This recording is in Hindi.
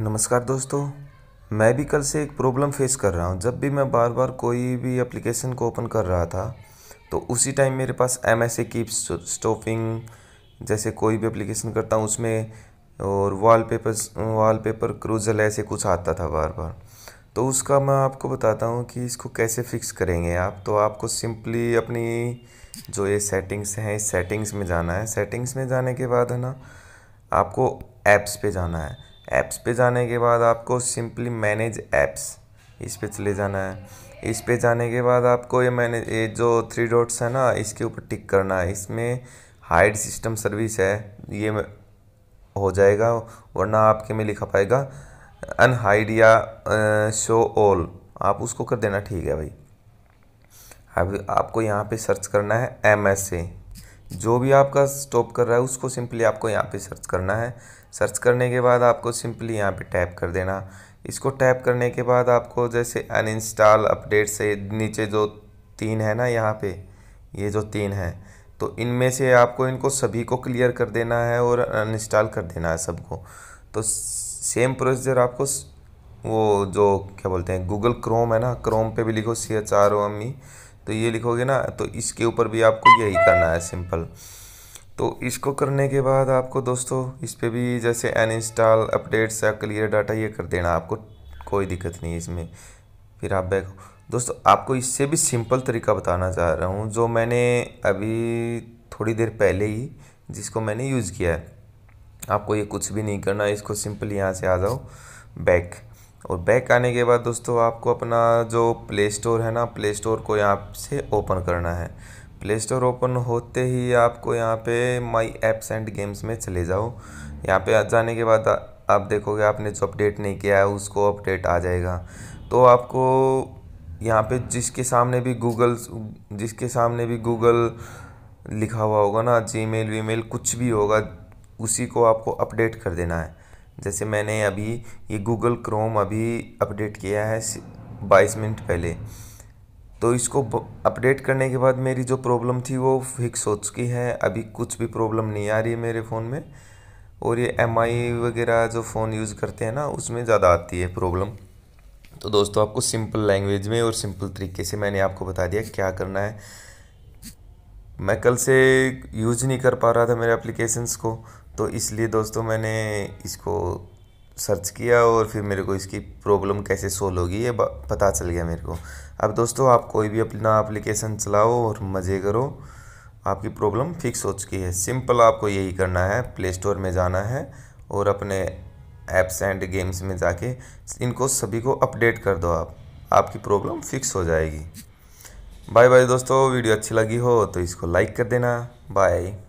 नमस्कार दोस्तों मैं भी कल से एक प्रॉब्लम फेस कर रहा हूँ जब भी मैं बार बार कोई भी एप्लीकेशन को ओपन कर रहा था तो उसी टाइम मेरे पास M S A keep stopping जैसे कोई भी एप्लीकेशन करता हूँ उसमें और वाल पेपर वाल पेपर क्रूजल ऐसे कुछ आता था बार बार तो उसका मैं आपको बताता हूँ कि इसको कैसे फिक्स करेंगे आप तो आपको सिंपली अपनी जो ये सेटिंग्स हैं सेटिंग्स में जाना है सेटिंग्स में जाने के बाद है ना आपको ऐप्स पे जाना है ऐप्स पे जाने के बाद आपको सिंपली मैनेज ऐप्स इस पे चले जाना है इस पे जाने के बाद आपको ये मैंने ये जो थ्री डॉट्स है ना इसके ऊपर टिक करना है इसमें हाइड सिस्टम सर्विस है ये हो जाएगा वरना आपके में लिखा पाएगा अनहाइड या शो ऑल आप उसको कर देना ठीक है भाई अभी आपको यहाँ पे सर्च करना है एम एस ए जो भी आपका स्टॉप कर रहा है उसको सिंपली आपको यहाँ पे सर्च करना है सर्च करने के बाद आपको सिंपली यहाँ पे टैप कर देना इसको टैप करने के बाद आपको जैसे अनइंस्टॉल अपडेट से नीचे जो तीन है ना यहाँ पे ये जो तीन है तो इनमें से आपको इनको सभी को क्लियर कर देना है और अनइंस्टॉल कर देना है सबको तो सेम प्रोसीजर आपको वो जो क्या बोलते हैं गूगल क्रोम है ना क्रोम पे भी लिखो C H R O M E तो ये लिखोगे ना तो इसके ऊपर भी आपको यही करना है सिंपल तो इसको करने के बाद आपको दोस्तों इस पर भी जैसे अन इंस्टॉल अपडेट्स या क्लियर डाटा ये कर देना आपको कोई दिक्कत नहीं इसमें फिर आप बैक दोस्तों आपको इससे भी सिंपल तरीका बताना चाह रहा हूँ जो मैंने अभी थोड़ी देर पहले ही जिसको मैंने यूज़ किया है आपको ये कुछ भी नहीं करना इसको सिंपल यहाँ से आ जाओ बैक और बैक आने के बाद दोस्तों आपको अपना जो प्ले स्टोर है ना प्ले स्टोर को यहाँ से ओपन करना है प्ले स्टोर ओपन होते ही आपको यहाँ पे माई एप्स एंड गेम्स में चले जाओ यहाँ पे जाने के बाद आप देखोगे आपने जो अपडेट नहीं किया है उसको अपडेट आ जाएगा तो आपको यहाँ पे जिसके सामने भी गूगल जिसके सामने भी गूगल लिखा हुआ होगा ना जी मेल वीमेल कुछ भी होगा उसी को आपको अपडेट कर देना है जैसे मैंने अभी ये गूगल क्रोम अभी अपडेट किया है बाईस मिनट पहले तो इसको अपडेट करने के बाद मेरी जो प्रॉब्लम थी वो फिक्स हो चुकी है अभी कुछ भी प्रॉब्लम नहीं आ रही है मेरे फ़ोन में और ये एम वगैरह जो फ़ोन यूज़ करते हैं ना उसमें ज़्यादा आती है प्रॉब्लम तो दोस्तों आपको सिंपल लैंग्वेज में और सिंपल तरीके से मैंने आपको बता दिया क्या करना है मैं कल से यूज नहीं कर पा रहा था मेरे एप्लीकेशंस को तो इसलिए दोस्तों मैंने इसको सर्च किया और फिर मेरे को इसकी प्रॉब्लम कैसे सोल्व होगी ये पता चल गया मेरे को अब दोस्तों आप कोई भी अपना एप्लीकेशन चलाओ और मज़े करो आपकी प्रॉब्लम फिक्स हो चुकी है सिंपल आपको यही करना है प्ले स्टोर में जाना है और अपने ऐप्स एंड गेम्स में जाके इनको सभी को अपडेट कर दो आप आपकी प्रॉब्लम फिक्स हो जाएगी बाय बाय दोस्तों वीडियो अच्छी लगी हो तो इसको लाइक कर देना बाय